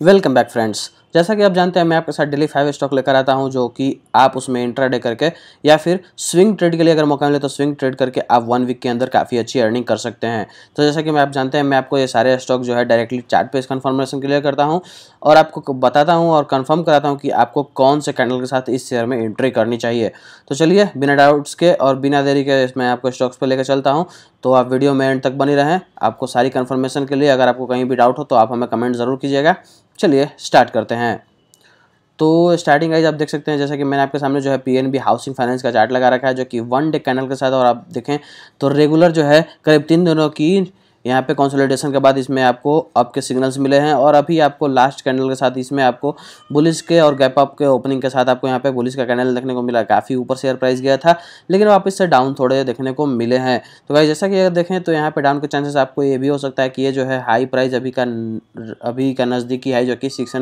Welcome back friends. जैसा कि आप जानते हैं मैं आपके साथ डेली फाइव स्टॉक लेकर आता हूं जो कि आप उसमें इंट्राडे करके या फिर स्विंग ट्रेड के लिए अगर मौका मिले तो स्विंग ट्रेड करके आप वन वीक के अंदर काफ़ी अच्छी अर्निंग कर सकते हैं तो जैसा कि मैं आप जानते हैं मैं आपको ये सारे स्टॉक जो है डायरेक्टली चार्ट पे कन्फर्मेशन क्लियर करता हूँ और आपको बताता हूँ और कन्फर्म कराता हूँ कि आपको कौन से कैंडल के साथ इस शेयर में एंट्री करनी चाहिए तो चलिए बिना डाउट्स के और बिना देरी के मैं आपको स्टॉक्स पर लेकर चलता हूँ तो आप वीडियो में एंड तक बनी रहें आपको सारी कन्फर्मेशन के लिए अगर आपको कहीं भी डाउट हो तो आप हमें कमेंट ज़रूर कीजिएगा चलिए स्टार्ट करते हैं तो स्टार्टिंग वाइज आप देख सकते हैं जैसा कि मैंने आपके सामने जो है पीएनबी हाउसिंग फाइनेंस का चार्ट लगा रखा है जो कि वन डे कैनल के साथ और आप देखें तो रेगुलर जो है करीब तीन दिनों की यहाँ पे कंसोलिडेशन के बाद इसमें आपको अप के सिग्नल्स मिले हैं और अभी आपको लास्ट कैंडल के साथ इसमें आपको बुलिस के और गैप अप के ओपनिंग के साथ आपको यहाँ पे बुलिस का कैंडल देखने को मिला काफ़ी ऊपर शेयर प्राइस गया था लेकिन वापस से डाउन थोड़े देखने को मिले हैं तो भाई जैसा कि अगर देखें तो यहाँ पर डाउन के चांसेस आपको ये भी हो सकता है कि ये जो है हाई प्राइस अभी का अभी का नज़दीकी हाई जो कि सिक्स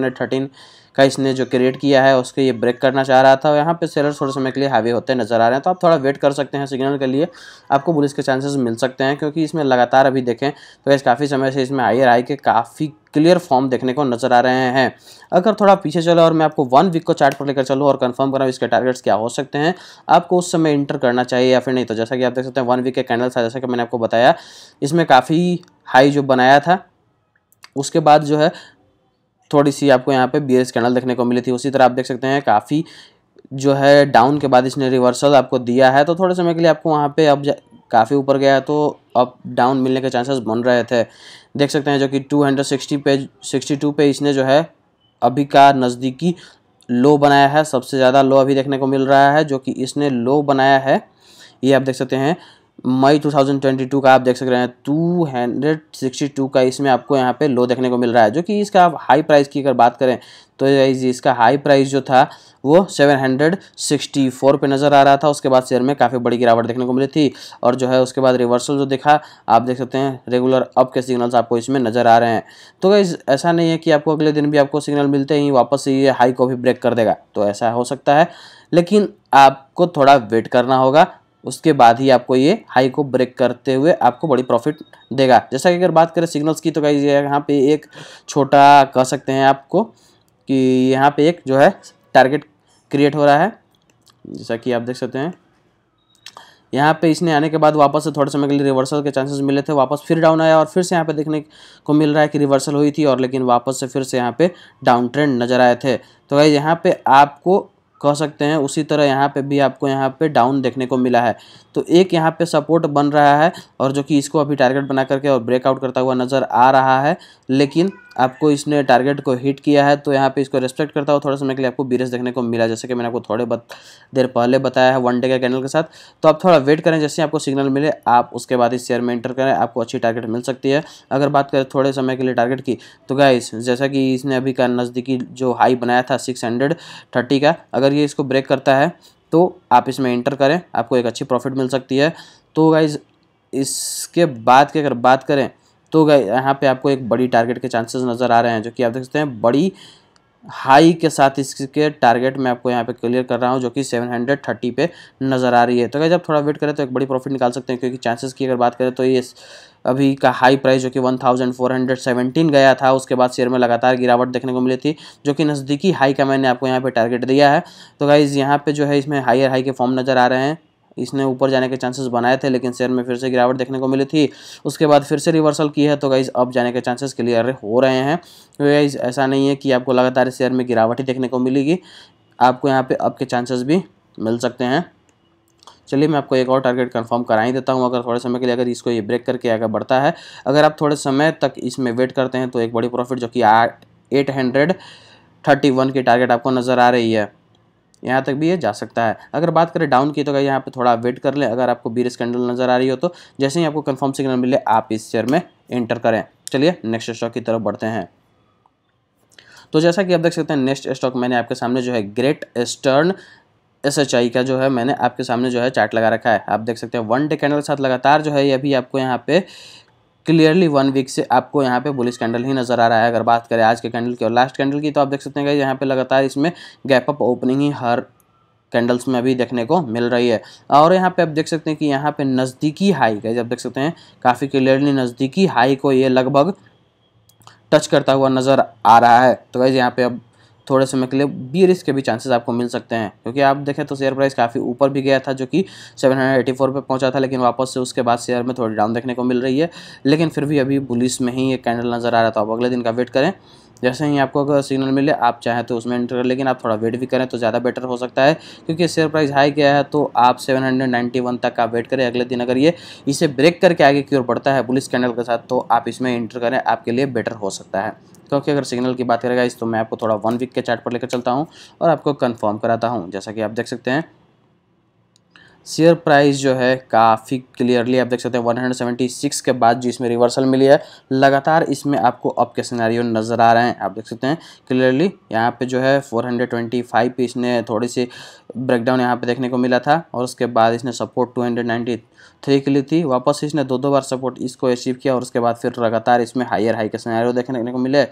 का इसने जो क्रिएट किया है उसके ये ब्रेक करना चाह रहा था और यहाँ पे सेलर थोड़े समय के लिए हाईवे होते नजर आ रहे हैं तो आप थोड़ा वेट कर सकते हैं सिग्नल के लिए आपको बुलिस के चांसेस मिल सकते हैं क्योंकि इसमें लगातार अभी देखें तो इस काफ़ी समय से इसमें आई आई के काफ़ी क्लियर फॉर्म देखने को नजर आ रहे हैं अगर थोड़ा पीछे चलो और मैं आपको वन वीक को चार्ट पर लेकर चलूँ और कंफर्म कराऊँ इसके टारगेट्स क्या हो सकते हैं आपको उस समय इंटर करना चाहिए या फिर नहीं तो जैसा कि आप देख सकते हैं वन वीक के कैंडल्स था जैसा कि मैंने आपको बताया इसमें काफ़ी हाई जो बनाया था उसके बाद जो है थोड़ी सी आपको यहाँ पे एस कैनल देखने को मिली थी उसी तरह आप देख सकते हैं काफ़ी जो है डाउन के बाद इसने रिवर्सल आपको दिया है तो थोड़े समय के लिए आपको वहाँ पे अब काफ़ी ऊपर गया तो अब डाउन मिलने के चांसेस बन रहे थे देख सकते हैं जो कि 260 पे 62 पे इसने जो है अभी का नज़दीकी लो बनाया है सबसे ज़्यादा लो अभी देखने को मिल रहा है जो कि इसने लो बनाया है ये आप देख सकते हैं मई 2022 का आप देख सक रहे हैं 262 का इसमें आपको यहाँ पे लो देखने को मिल रहा है जो कि इसका हाई प्राइस की अगर बात करें तो इसका हाई प्राइस जो था वो 764 पे नज़र आ रहा था उसके बाद शेयर में काफ़ी बड़ी गिरावट देखने को मिली थी और जो है उसके बाद रिवर्सल जो दिखा आप देख सकते हैं रेगुलर अप के सिग्नल्स आपको इसमें नज़र आ रहे हैं तो गई ऐसा नहीं है कि आपको अगले दिन भी आपको सिग्नल मिलते ही वापस ये हाई को भी ब्रेक कर देगा तो ऐसा हो सकता है लेकिन आपको थोड़ा वेट करना होगा उसके बाद ही आपको ये हाई को ब्रेक करते हुए आपको बड़ी प्रॉफिट देगा जैसा कि अगर बात करें सिग्नल्स की तो गाइज यहाँ पे एक छोटा कह सकते हैं आपको कि यहाँ पे एक जो है टारगेट क्रिएट हो रहा है जैसा कि आप देख सकते हैं यहाँ पे इसने आने के बाद वापस से थोड़े समय के लिए रिवर्सल के चांसेस मिले थे वापस फिर डाउन आया और फिर से यहाँ पे देखने को मिल रहा है कि रिवर्सल हुई थी और लेकिन वापस से फिर से यहाँ पे डाउन ट्रेंड नज़र आए थे तो भाई यहाँ पे आपको कह सकते हैं उसी तरह यहाँ पे भी आपको यहाँ पे डाउन देखने को मिला है तो एक यहाँ पे सपोर्ट बन रहा है और जो कि इसको अभी टारगेट बना करके और ब्रेकआउट करता हुआ नज़र आ रहा है लेकिन आपको इसने टारगेट को हिट किया है तो यहाँ पे इसको रेस्पेक्ट करता हूँ थोड़ा समय के लिए आपको बीरस देखने को मिला जैसे कि मैंने आपको थोड़े बहुत देर पहले बताया है वन डे के कैनल के साथ तो आप थोड़ा वेट करें जैसे आपको सिग्नल मिले आप उसके बाद इस शेयर में एंटर करें आपको अच्छी टारगेट मिल सकती है अगर बात करें थोड़े समय के लिए टारगेट की तो गाइस जैसा कि इसने अभी का नज़दीकी जो हाई बनाया था सिक्स का अगर ये इसको ब्रेक करता है तो आप इसमें इंटर करें आपको एक अच्छी प्रॉफिट मिल सकती है तो गाइज़ इसके बाद की अगर बात करें तो यहाँ पे आपको एक बड़ी टारगेट के चांसेस नज़र आ रहे हैं जो कि आप देख सकते हैं बड़ी हाई के साथ इसके टारगेट मैं आपको यहाँ पे क्लियर कर रहा हूँ जो कि 730 पे नज़र आ रही है तो क्या जब थोड़ा वेट करें तो एक बड़ी प्रॉफिट निकाल सकते हैं क्योंकि चांसेस की अगर बात करें तो ये अभी का हाई प्राइस जो कि 1417 गया था उसके बाद शेयर में लगातार गिरावट देखने को मिली थी जो कि नज़दीकी हाई का मैंने आपको यहाँ पे टारगेट दिया है तो गाइज़ यहाँ पे जो है इसमें हायर हाई के फॉर्म नज़र आ रहे हैं इसने ऊपर जाने के चांसेस बनाए थे लेकिन शेयर में फिर से गिरावट देखने को मिली थी उसके बाद फिर से रिवर्सल की है तो गाइज अब जाने के चांसेस क्लियर हो रहे हैं तो गाइज ऐसा नहीं है कि आपको लगातार शेयर में गिरावट ही देखने को मिलेगी आपको यहाँ पे अप के चांसेस भी मिल सकते हैं चलिए मैं आपको एक और टारगेट कंफर्म करा ही देता हूँ अगर थोड़े समय के लिए अगर इसको ये ब्रेक करके आगे बढ़ता है अगर आप थोड़े समय तक इसमें वेट करते हैं तो एक बड़ी प्रॉफिट जो कि एट हंड्रेड थर्टी वन की टारगेट आपको नज़र आ रही है यहाँ तक भी ये जा सकता है अगर बात करें डाउन की तो यहाँ पर थोड़ा वेट कर लें अगर आपको बीर कैंडल नज़र आ रही हो तो जैसे ही आपको कन्फर्म सिग्नल मिले आप इस शेयर में एंटर करें चलिए नेक्स्ट स्टॉक की तरफ बढ़ते हैं तो जैसा कि आप देख सकते हैं नेक्स्ट स्टॉक मैंने आपके सामने जो है great eastern S H I का जो है मैंने आपके सामने जो है चार्ट लगा रखा है आप देख सकते हैं वन डे कैंडल के साथ लगातार जो है ये अभी आपको यहाँ पे क्लियरली वन वीक से आपको यहाँ पे बुलिस कैंडल ही नज़र आ रहा है अगर बात करें आज के कैंडल की और लास्ट कैंडल की तो आप देख सकते हैं यहाँ पे लगातार इसमें गैप अप ओपनिंग ही हर कैंडल्स में अभी देखने को मिल रही है और यहाँ पे आप देख सकते हैं कि यहाँ पे नज़दीकी हाई का जब देख सकते हैं काफ़ी क्लियरली नज़दीकी हाई को ये लगभग टच करता हुआ नज़र आ रहा है तो गाइज यहाँ पे अब थोड़े समय के लिए रिस्क के भी चांसेस आपको मिल सकते हैं क्योंकि आप देखें तो शेयर प्राइस काफ़ी ऊपर भी गया था जो कि 784 पे पहुंचा था लेकिन वापस से उसके बाद शेयर में थोड़ी डाउन देखने को मिल रही है लेकिन फिर भी अभी पुलिस में ही ये कैंडल नज़र आ रहा था आप अगले दिन का वेट करें जैसे ही आपको अगर सिग्नल मिले आप चाहें तो उसमें एंटर करें लेकिन आप थोड़ा वेट भी करें तो ज़्यादा बेटर हो सकता है क्योंकि शेयर प्राइस हाई गया है तो आप 791 तक का वेट करें अगले दिन अगर ये इसे ब्रेक करके आगे की ओर बढ़ता है पुलिस कैंडल के साथ तो आप इसमें एंटर करें आपके लिए बेटर हो सकता है तो क्योंकि अगर सिग्नल की बात करेगा इस तो मैं आपको थोड़ा वन वीक के चार्ट पर लेकर चलता हूँ और आपको कन्फर्म कराता हूँ जैसा कि आप देख सकते हैं शेयर प्राइस जो है काफ़ी क्लियरली आप देख सकते हैं 176 के बाद जो इसमें रिवर्सल मिली है लगातार इसमें आपको अप के सिनारियो नज़र आ रहे हैं आप देख सकते हैं क्लियरली यहाँ पे जो है 425 पे इसने थोड़ी सी ब्रेकडाउन यहाँ पे देखने को मिला था और उसके बाद इसने सपोर्ट 293 के लिए थी वापस इसने दो दो बार सपोर्ट इसको अचीव किया और उसके बाद फिर लगातार इसमें हायर हाई के सिनारियो देखने को मिले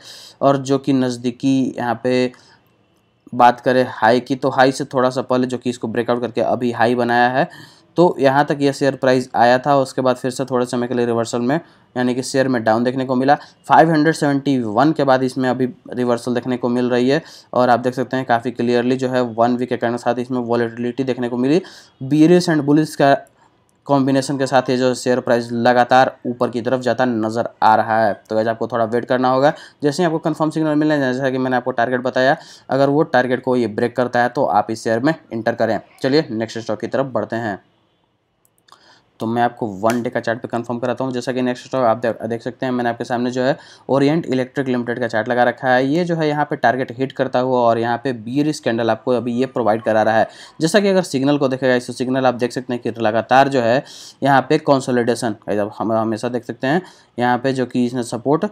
और जो कि नज़दीकी यहाँ पर बात करें हाई की तो हाई से थोड़ा सा पहले जो कि इसको ब्रेकआउट करके अभी हाई बनाया है तो यहाँ तक यह शेयर प्राइस आया था उसके बाद फिर से थोड़े समय के लिए रिवर्सल में यानी कि शेयर में डाउन देखने को मिला 571 के बाद इसमें अभी रिवर्सल देखने को मिल रही है और आप देख सकते हैं काफ़ी क्लियरली जो है वन वीक के कारण साथ इसमें वॉलेटिलिटी देखने को मिली बीरियस एंड बुलिस का कॉम्बिनेशन के साथ ये जो शेयर प्राइस लगातार ऊपर की तरफ जाता नज़र आ रहा है तो आपको थोड़ा वेट करना होगा जैसे ही आपको कंफर्म सिग्नल मिलने जैसा कि मैंने आपको टारगेट बताया अगर वो टारगेट को ये ब्रेक करता है तो आप इस शेयर में इंटर करें चलिए नेक्स्ट स्टॉक की तरफ बढ़ते हैं तो मैं आपको वन डे का चार्ट पे कंफर्म कराता हूँ जैसा कि नेक्स्ट स्टॉक आप देख सकते हैं मैंने आपके सामने जो है ओरिएंट इलेक्ट्रिक लिमिटेड का चार्ट लगा रखा है ये जो है यहाँ पे टारगेट हिट करता हुआ और यहाँ पे बीर कैंडल आपको अभी ये प्रोवाइड करा रहा है जैसा कि अगर सिग्नल को देखेगा इस सिग्नल आप देख सकते हैं कि लगातार जो है यहाँ पे कॉन्सोलिडेशन हम हमेशा देख सकते हैं यहाँ पे जो कि इसने सपोर्ट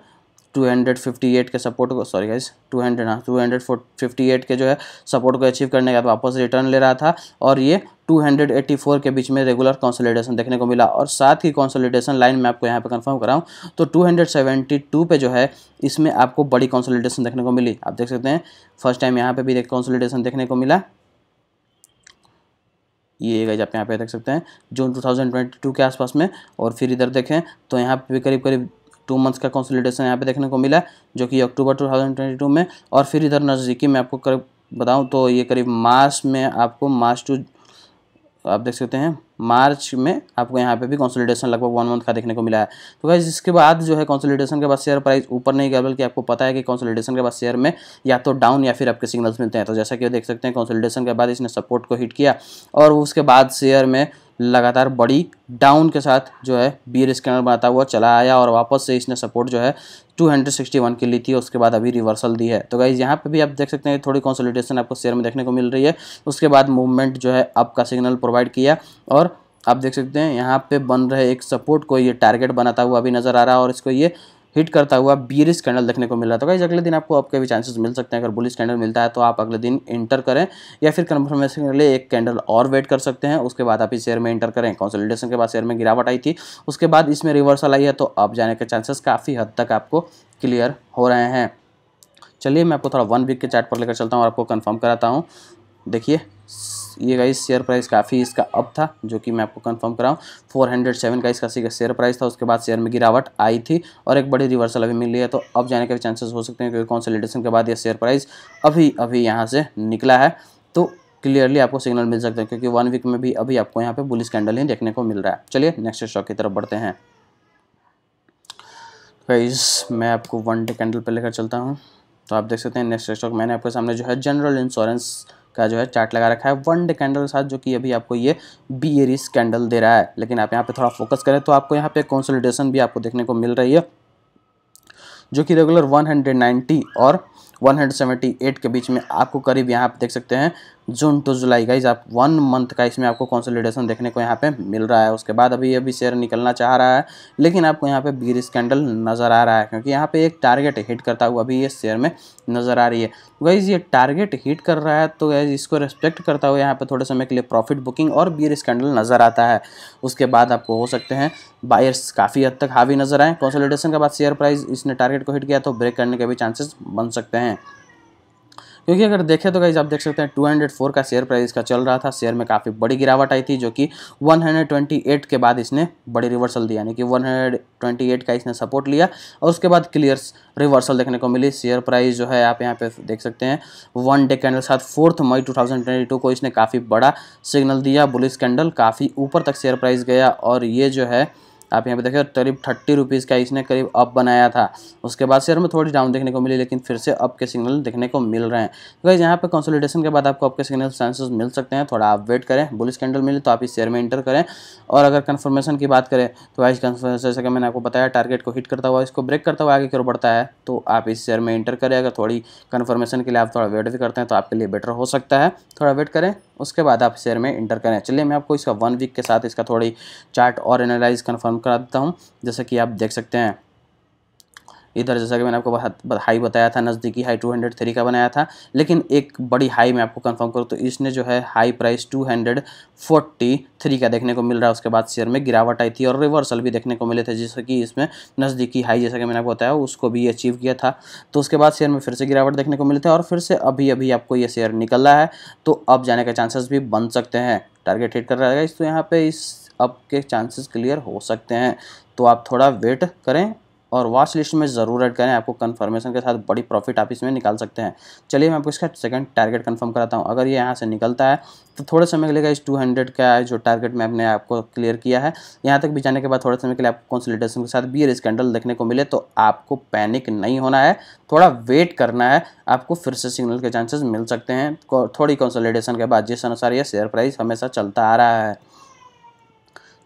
258 के सपोर्ट को सॉरी गाइस 200 ना 258 के जो है सपोर्ट को अचीव करने के बाद वापस रिटर्न ले रहा था और ये 284 के बीच में रेगुलर कंसोलिडेशन देखने को मिला और साथ ही कंसोलिडेशन लाइन मैं आपको यहाँ पे कंफर्म कराऊँ तो 272 पे जो है इसमें आपको बड़ी कंसोलिडेशन देखने को मिली आप देख सकते हैं फर्स्ट टाइम यहाँ पर भी कॉन्सोलिडेशन देखने को मिला ये गाइज आप यहाँ पे देख सकते हैं जून 2022 के आसपास में और फिर इधर देखें तो यहाँ पे भी करीब करीब टू मंथ्स का कंसोलिडेशन यहाँ पे देखने को मिला जो कि अक्टूबर 2022 में और फिर इधर नज़दीकी में आपको करीब बताऊँ तो ये करीब मार्च में आपको मार्च टू आप देख सकते हैं मार्च में आपको यहाँ पे भी कंसोलिडेशन लगभग वन मंथ का देखने को मिला है तो गाइज इसके बाद जो है कंसोलिडेशन के बाद शेयर प्राइस ऊपर नहीं गया बल्कि आपको पता है कि कंसोलिडेशन के बाद शेयर में या तो डाउन या फिर आपके सिग्नल्स मिलते हैं तो जैसा कि देख सकते हैं कंसोलिडेशन के बाद इसने सपोर्ट को हिट किया और उसके बाद शेयर में लगातार बड़ी डाउन के साथ जो है बीयर स्कैनर बनाता हुआ चला आया और वापस से इसने सपोर्ट जो है 261 की ली थी उसके बाद अभी रिवर्सल दी है तो गाइज यहाँ पे भी आप देख सकते हैं थोड़ी कंसोलिडेशन आपको शेयर में देखने को मिल रही है उसके बाद मूवमेंट जो है आपका सिग्नल प्रोवाइड किया और आप देख सकते हैं यहाँ पे बन रहे एक सपोर्ट को ये टारगेट बनाता हुआ अभी नज़र आ रहा है और इसको ये हिट करता हुआ बीरिस कैंडल देखने को मिल रहा था तो अगले दिन आपको आपके भी चांसेस मिल सकते हैं अगर बुलिस कैंडल मिलता है तो आप अगले दिन इंटर करें या फिर कन्फर्मेशन के लिए एक कैंडल और वेट कर सकते हैं उसके बाद आप इस शेयर में इंटर करें कॉन्सल्टेशन के बाद शेयर में गिरावट आई थी उसके बाद इसमें रिवर्सल आई है तो अप जाने के चांसेस काफ़ी हद तक आपको क्लियर हो रहे हैं चलिए मैं आपको थोड़ा वन वीक के चार्ट पर लेकर चलता हूँ और आपको कन्फर्म कराता हूँ देखिए ये गाइस शेयर प्राइस काफ़ी इसका अप था जो कि मैं आपको कंफर्म कराऊँ फोर हंड्रेड सेवन का इसका शेयर प्राइस था उसके बाद शेयर में गिरावट आई थी और एक बड़ी रिवर्सल अभी मिली है तो अब जाने के चांसेस हो सकते हैं क्योंकि कॉन्सोलिडेशन के बाद यह शेयर प्राइस अभी अभी यहाँ से निकला है तो क्लियरली आपको सिग्नल मिल सकता है क्योंकि वन वीक में भी अभी आपको यहाँ पर बुलिस कैंडल ही देखने को मिल रहा है चलिए नेक्स्ट स्टॉक की तरफ बढ़ते हैं गाइस मैं आपको वन डे कैंडल पर लेकर चलता हूँ तो आप देख सकते हैं नेक्स्ट स्टॉक मैंने आपके सामने जो है जनरल इंश्योरेंस का जो है चार्ट लगा रखा है वन डे कैंडल के साथ जो कि अभी आपको ये बी एरिस कैंडल दे रहा है लेकिन आप यहाँ पे थोड़ा फोकस करें तो आपको यहाँ पे कंसोलिडेशन भी आपको देखने को मिल रही है जो कि रेगुलर 190 और 178 के बीच में आपको करीब यहाँ आप देख सकते हैं जून टू जुलाई गाइज आप वन मंथ का इसमें आपको कंसोलिडेशन देखने को यहाँ पे मिल रहा है उसके बाद अभी अभी शेयर निकलना चाह रहा है लेकिन आपको यहाँ पे बीर स्कैंडल नज़र आ रहा है क्योंकि यहाँ पे एक टारगेट हिट करता हुआ अभी ये शेयर में नज़र आ रही है गाइज तो ये टारगेट हिट कर रहा है तो गाइज इसको रेस्पेक्ट करता हुआ यहाँ पर थोड़े समय के लिए प्रॉफिट बुकिंग और बीर स्कैंडल नज़र आता है उसके बाद आपको हो सकते हैं बायर्स काफ़ी हद तक हावी नज़र आएँ कॉन्सोलिडेशन के बाद शेयर प्राइस इसने टारगेट को हिट किया तो ब्रेक करने के भी चांसेस बन सकते हैं क्योंकि अगर देखें तो गाइज आप देख सकते हैं 204 का शेयर प्राइस का चल रहा था शेयर में काफ़ी बड़ी गिरावट आई थी जो कि 128 के बाद इसने बड़ी रिवर्सल दिया यानी कि 128 का इसने सपोर्ट लिया और उसके बाद क्लियर रिवर्सल देखने को मिली शेयर प्राइस जो है आप यहाँ पे देख सकते हैं वन डे कैंडल साथ फोर्थ मई 2022 को इसने काफ़ी बड़ा सिग्नल दिया बुलिस कैंडल काफ़ी ऊपर तक शेयर प्राइस गया और ये जो है आप यहाँ पे देखिए करीब थर्टी रुपीज़ का इसने करीब अप बनाया था उसके बाद शेयर में थोड़ी डाउन देखने को मिली लेकिन फिर से अप के सिग्नल देखने को मिल रहे हैं तो यहाँ पे कंसोलिडेशन के बाद आपको अप के सिग्नल चांसेस मिल सकते हैं थोड़ा आप वेट करें बुलिस कैंडल मिले तो आप इस शेयर में इंटर करें और अगर कन्फर्मेशन की बात करें तो वाइज जैसे कि मैंने आपको बताया टारगेट को हिट करता हुआ इसको ब्रेक करता हुआ आगे क्यों बढ़ता है तो आप इस शेयर में इंटर करें अगर थोड़ी कन्फर्मेशन के लिए आप थोड़ा वेट भी करते हैं तो आपके लिए बेटर हो सकता है थोड़ा वेट करें उसके बाद आप शेयर में इंटर करें चलिए मैं आपको इसका वन वीक के साथ इसका थोड़ी चार्ट और एनालाइज कन्फर्म डाउन करा देता हूँ जैसा कि आप देख सकते हैं इधर जैसा कि मैंने आपको हाई बताया था नज़दीकी हाई टू हंड्रेड थ्री का बनाया था लेकिन एक बड़ी हाई मैं आपको कंफर्म करूँ तो इसने जो है high price two hundred forty three का देखने को मिल रहा है उसके बाद शेयर में गिरावट आई थी और रिवर्सल भी देखने को मिले थे जैसे कि इसमें नज़दीकी हाई जैसा कि मैंने आपको बताया उसको भी अचीव किया था तो उसके बाद शेयर में फिर से गिरावट देखने को मिले थे और फिर से अभी अभी आपको ये शेयर निकल रहा है तो अब जाने के चांसेस भी बन सकते हैं टारगेट हिट कर रहा है इस तो यहाँ पे इस अप के चांसेस क्लियर हो सकते हैं तो आप थोड़ा वेट करें और वॉच लिस्ट में ज़रूर ऐड करें आपको कन्फर्मेशन के साथ बड़ी प्रॉफिट आप इसमें निकाल सकते हैं चलिए मैं आपको इसका सेकंड टारगेट कंफर्म कराता हूं अगर ये यहाँ से निकलता है तो थोड़े समय के लिए इस 200 का जो टारगेट मैं अपने आपको क्लियर किया है यहाँ तक भी जाने के बाद थोड़े समय के लिए आपको कंसल्टेशन के साथ बियर स्कैंडल देखने को मिले तो आपको पैनिक नहीं होना है थोड़ा वेट करना है आपको फिर से सिग्नल के चांसेस मिल सकते हैं थोड़ी कंसल्टेशन के बाद जिस अनुसार ये शेयर प्राइस हमेशा चलता आ रहा है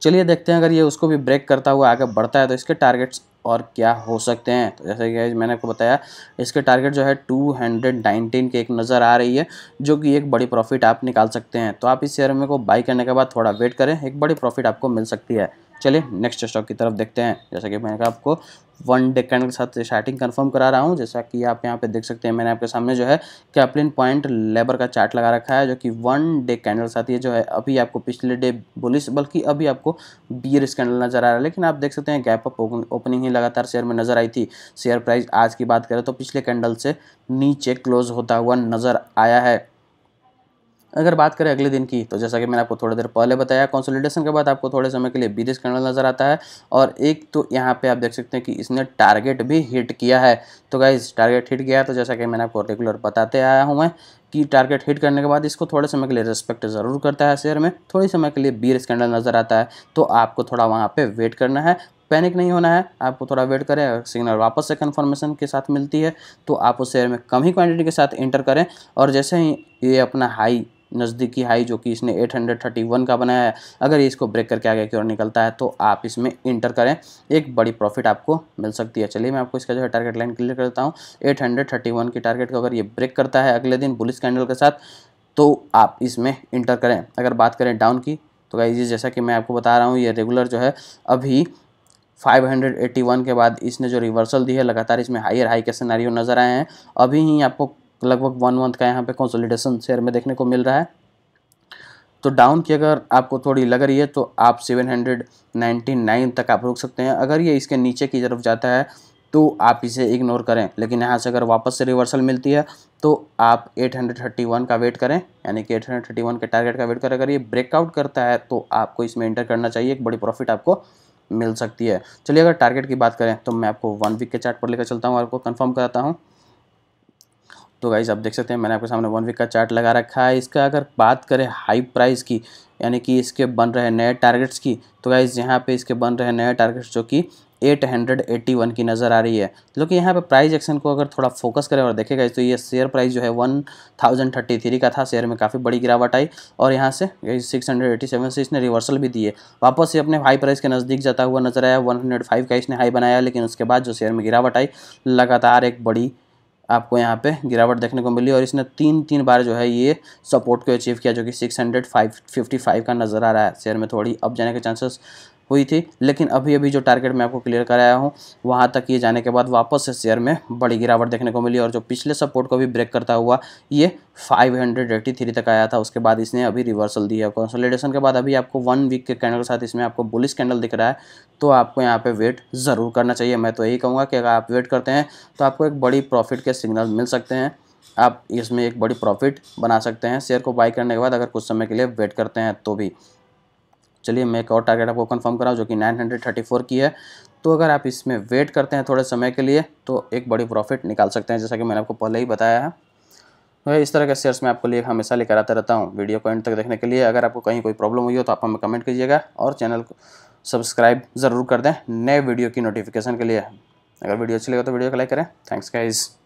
चलिए देखते हैं अगर ये उसको भी ब्रेक करता हुआ आगे बढ़ता है तो इसके टारगेट्स और क्या हो सकते हैं तो जैसे कि मैंने आपको बताया इसके टारगेट जो है 219 के एक नज़र आ रही है जो कि एक बड़ी प्रॉफिट आप निकाल सकते हैं तो आप इस शेयर में को बाई करने के बाद थोड़ा वेट करें एक बड़ी प्रॉफिट आपको मिल सकती है चलिए नेक्स्ट स्टॉक की तरफ देखते हैं जैसा कि मैंने कहा आपको वन डे कैंडल के साथ स्टार्टिंग कंफर्म करा रहा हूँ जैसा कि आप यहाँ पे देख सकते हैं मैंने आपके सामने जो है कैप्लिन पॉइंट लेबर का चार्ट लगा रखा है जो कि वन डे कैंडल के साथ ये जो है अभी आपको पिछले डे बुलिस बल्कि अभी आपको बियर स्कैंडल नजर आ रहा है लेकिन आप देख सकते हैं गैप अप ओपनिंग ही लगातार शेयर में नजर आई थी शेयर प्राइस आज की बात करें तो पिछले कैंडल से नीचे क्लोज होता हुआ नजर आया है अगर बात करें अगले दिन की तो जैसा कि मैंने आपको थोड़ी देर पहले बताया कॉन्सोलिडेशन के बाद आपको थोड़े समय के लिए बीरिस कैंडल नजर आता है और एक तो यहाँ पे आप देख सकते हैं कि इसने टारगेट भी हिट किया है तो गाइज टारगेट हिट गया तो जैसा कि मैंने आपको रेगुलर बताते आया हूँ मैं कि टारगेट हिट करने के बाद इसको थोड़े समय के लिए रिस्पेक्ट ज़रूर करता है शेयर में थोड़े समय के लिए बीर स्कैंडल नज़र आता है तो आपको थोड़ा वहाँ पर वेट करना है पैनिक नहीं होना है आपको थोड़ा वेट करें अगर सिग्नल वापस से कन्फर्मेशन के साथ मिलती है तो आप उस शेयर में कम ही क्वांटिटी के साथ इंटर करें और जैसे ही ये अपना हाई नज़दीकी हाई जो कि इसने 831 का बनाया है अगर ये इसको ब्रेक करके आगे की ओर निकलता है तो आप इसमें इंटर करें एक बड़ी प्रॉफिट आपको मिल सकती है चलिए मैं आपको इसका जो है टारगेट लाइन क्लियर करता हूँ एट की टारगेट को अगर ये ब्रेक करता है अगले दिन बुलिस कैंडल के साथ तो आप इसमें इंटर करें अगर बात करें डाउन की तो गाइज जैसा कि मैं आपको बता रहा हूँ ये रेगुलर जो है अभी 581 के बाद इसने जो रिवर्सल दी है लगातार इसमें हायर हाई के सिनारियों नज़र आए हैं अभी ही आपको लगभग वन मंथ का यहाँ पे कंसोलिडेशन शेयर में देखने को मिल रहा है तो डाउन की अगर आपको थोड़ी लग रही है तो आप 799 तक आप रुक सकते हैं अगर ये इसके नीचे की तरफ जाता है तो आप इसे इग्नोर करें लेकिन यहाँ से अगर वापस से रिवर्सल मिलती है तो आप 831 का वेट करें यानी कि 831 के टारगेट का वेट करें अगर ये ब्रेकआउट करता है तो आपको इसमें इंटर करना चाहिए एक बड़ी प्रॉफिट आपको मिल सकती है चलिए अगर टारगेट की बात करें तो मैं आपको वन वीक के चार्ट पर लेकर चलता हूँ आपको कन्फर्म कराता हूँ तो गाइज आप देख सकते हैं मैंने आपके सामने वन वीक का चार्ट लगा रखा है इसका अगर बात करें हाई प्राइस की यानी कि इसके बन रहे नए टारगेट्स की तो गाइज यहाँ पे इसके बन रहे नए टारगेट्स जो कि 881 की नज़र आ रही है लेकिन यहाँ पे प्राइस एक्शन को अगर थोड़ा फोकस करें और देखेगा तो ये शेयर प्राइस जो है वन थाउजेंड थर्टी थ्री का था शेयर में काफ़ी बड़ी गिरावट आई और यहाँ से सिक्स हंड्रेड सेवन से इसने रिवर्सल भी दिए वापस ये अपने हाई प्राइस के नज़दीक जाता हुआ नजर आया वन का इसने हाई बनाया लेकिन उसके बाद जो शेयर में गिरावट आई लगातार एक बड़ी आपको यहाँ पे गिरावट देखने को मिली और इसने तीन तीन बार जो है ये सपोर्ट को अचीव किया जो कि six hundred five fifty five का नज़र आ रहा है शेयर में थोड़ी अप जाने के चांसेस हुई थी लेकिन अभी अभी जो टारगेट मैं आपको क्लियर कराया हूँ वहाँ तक ये जाने के बाद वापस से शेयर में बड़ी गिरावट देखने को मिली और जो पिछले सपोर्ट को भी ब्रेक करता हुआ ये 583 तक आया था उसके बाद इसने अभी रिवर्सल दिया है कंसोलिडेशन के बाद अभी आपको वन वीक के कैंडल के साथ इसमें आपको बुलिस कैंडल दिख रहा है तो आपको यहाँ पे वेट ज़रूर करना चाहिए मैं तो यही कहूँगा कि अगर आप वेट करते हैं तो आपको एक बड़ी प्रॉफिट के सिग्नल मिल सकते हैं आप इसमें एक बड़ी प्रॉफिट बना सकते हैं शेयर को बाई करने के बाद अगर कुछ समय के लिए वेट करते हैं तो भी चलिए मैं एक और टारगेट आपको कंफर्म कराऊँ जो कि 934 की है तो अगर आप इसमें वेट करते हैं थोड़े समय के लिए तो एक बड़ी प्रॉफिट निकाल सकते हैं जैसा कि मैंने आपको पहले ही बताया है तो इस तरह के शेयर्स मैं आपको लिए हमेशा लेकर आता रहता हूँ वीडियो को एंड तक देखने के लिए अगर आपको कहीं कोई प्रॉब्लम हुई हो तो आप हमें कमेंट कीजिएगा और चैनल को सब्सक्राइब ज़रूर कर दें नए वीडियो की नोटिफिकेशन के लिए अगर वीडियो अच्छी लगे तो वीडियो को लाइक करें थैंक्स गाइज़